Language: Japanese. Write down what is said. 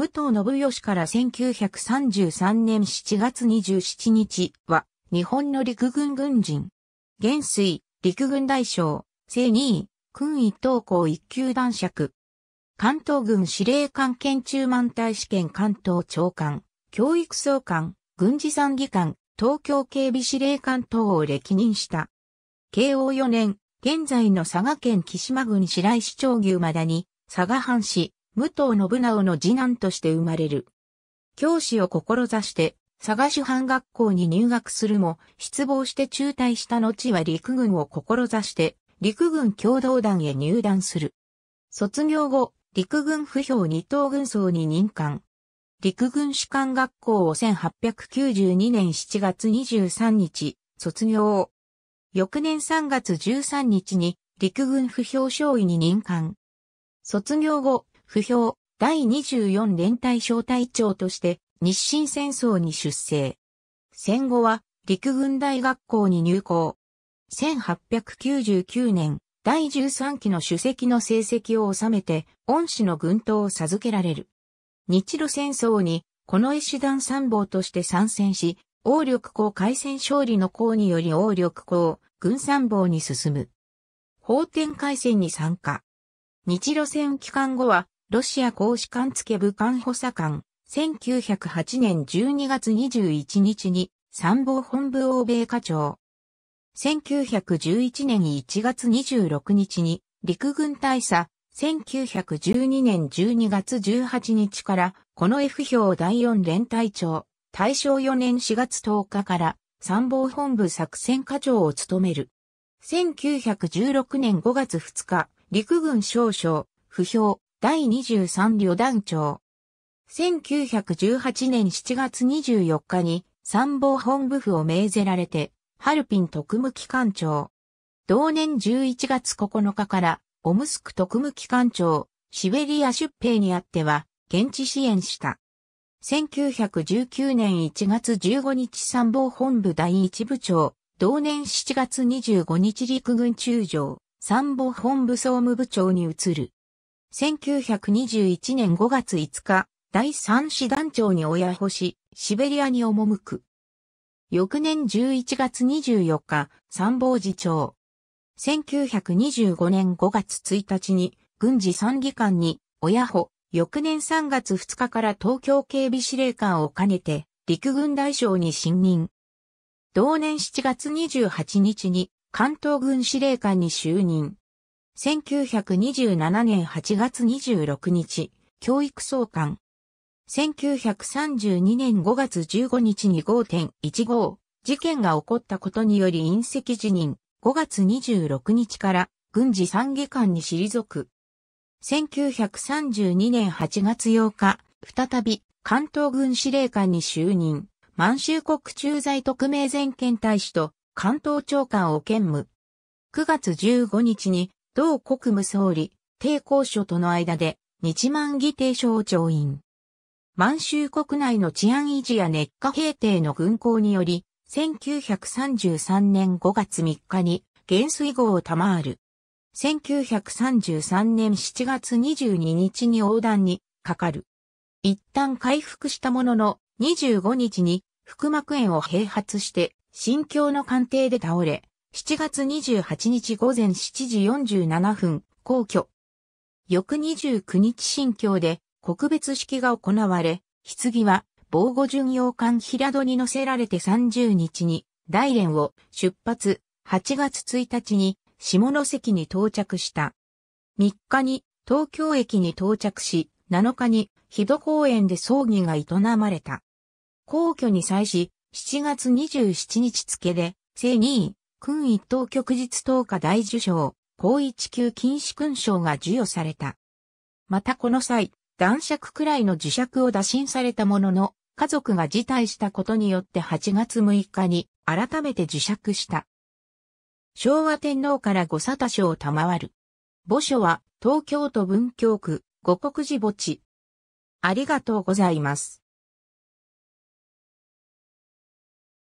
武藤信義から1933年7月27日は、日本の陸軍軍人。元帥、陸軍大将、正二位、君一等校一級男爵。関東軍司令官県中満大試験関東長官、教育総監、軍事参議官、東京警備司令官等を歴任した。慶応4年、現在の佐賀県岸島郡白石町牛まだに、佐賀藩市、武藤信直の次男として生まれる。教師を志して、佐賀市藩学校に入学するも、失望して中退した後は陸軍を志して、陸軍共同団へ入団する。卒業後、陸軍不評二等軍曹に任官。陸軍士官学校を1892年7月23日、卒業。翌年3月13日に陸軍不評少尉に任官。卒業後、不評、第24連隊小隊長として日清戦争に出征。戦後は陸軍大学校に入校。1899年、第13期の主席の成績を収めて、恩師の軍刀を授けられる。日露戦争に、この石段参謀として参戦し、王力校海戦勝利の功により王力校、軍参謀に進む。法典海戦に参加。日露戦期間後は、ロシア公使館付武官補佐官、1908年12月21日に参謀本部欧米課長。1911年1月26日に陸軍大佐、1912年12月18日からこの F 表第4連隊長、大正4年4月10日から参謀本部作戦課長を務める。1916年5月2日、陸軍少将、不評、第23旅団長。1918年7月24日に参謀本部府を命ぜられて、ハルピン特務機関長。同年11月9日から、オムスク特務機関長、シベリア出兵にあっては、現地支援した。1919年1月15日参謀本部第一部長、同年7月25日陸軍中将、参謀本部総務部長に移る。1921年5月5日、第3師団長に親保し、シベリアに赴く。翌年11月24日、参謀次長。1925年5月1日に、軍事参議官に、親保、翌年3月2日から東京警備司令官を兼ねて、陸軍大将に新任。同年7月28日に、関東軍司令官に就任。1927年8月26日、教育総監。1932年5月15日に5.15事件が起こったことにより隕石辞任、5月26日から軍事参議官に退く。1932年8月8日、再び関東軍司令官に就任、満州国駐在特命全権大使と関東長官を兼務。9月15日に同国務総理、帝公所との間で日満議定書を調印。満州国内の治安維持や熱化平定の軍港により、1933年5月3日に元帥号を賜る。1933年7月22日に横断にかかる。一旦回復したものの25日に腹膜炎を併発して心境の鑑定で倒れ、7月28日午前7時47分、皇居。翌29日新京で告別式が行われ、棺は防護巡洋艦平戸に乗せられて30日に大連を出発、8月1日に下関に到着した。3日に東京駅に到着し、7日に日戸公園で葬儀が営まれた。皇居に際し、7月27日付で、正2位、勲一等旭日等下大受賞、高一級禁止勲章が授与された。またこの際、男爵くらいの磁石を打診されたものの、家族が辞退したことによって8月6日に改めて磁石した。昭和天皇から御沙汰賞を賜る。墓所は東京都文京区五国寺墓地。ありがとうございます。